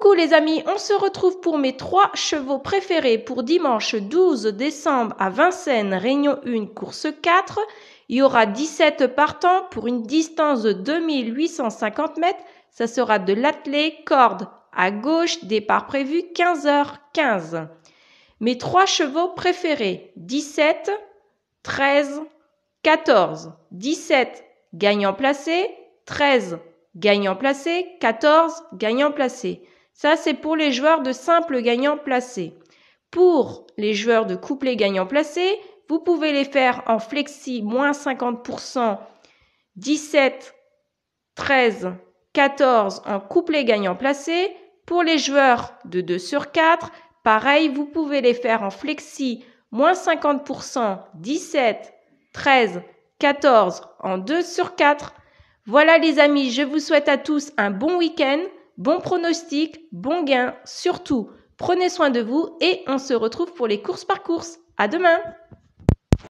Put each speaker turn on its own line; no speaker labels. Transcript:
Coucou les amis, on se retrouve pour mes trois chevaux préférés pour dimanche 12 décembre à Vincennes, Réunion 1, course 4. Il y aura 17 partants pour une distance de 2850 mètres. Ça sera de l'attelé corde à gauche, départ prévu 15h15. Mes trois chevaux préférés, 17, 13, 14. 17, gagnant placé, 13, gagnant placé, 14, gagnant placé. Ça, c'est pour les joueurs de simple gagnant placé. Pour les joueurs de couplet gagnant placés, vous pouvez les faire en flexi moins 50%, 17, 13, 14 en couplet gagnant placé. Pour les joueurs de 2 sur 4, pareil, vous pouvez les faire en flexi moins 50%, 17, 13, 14 en 2 sur 4. Voilà les amis, je vous souhaite à tous un bon week-end. Bon pronostic, bon gain, surtout, prenez soin de vous et on se retrouve pour les courses par course. À
demain!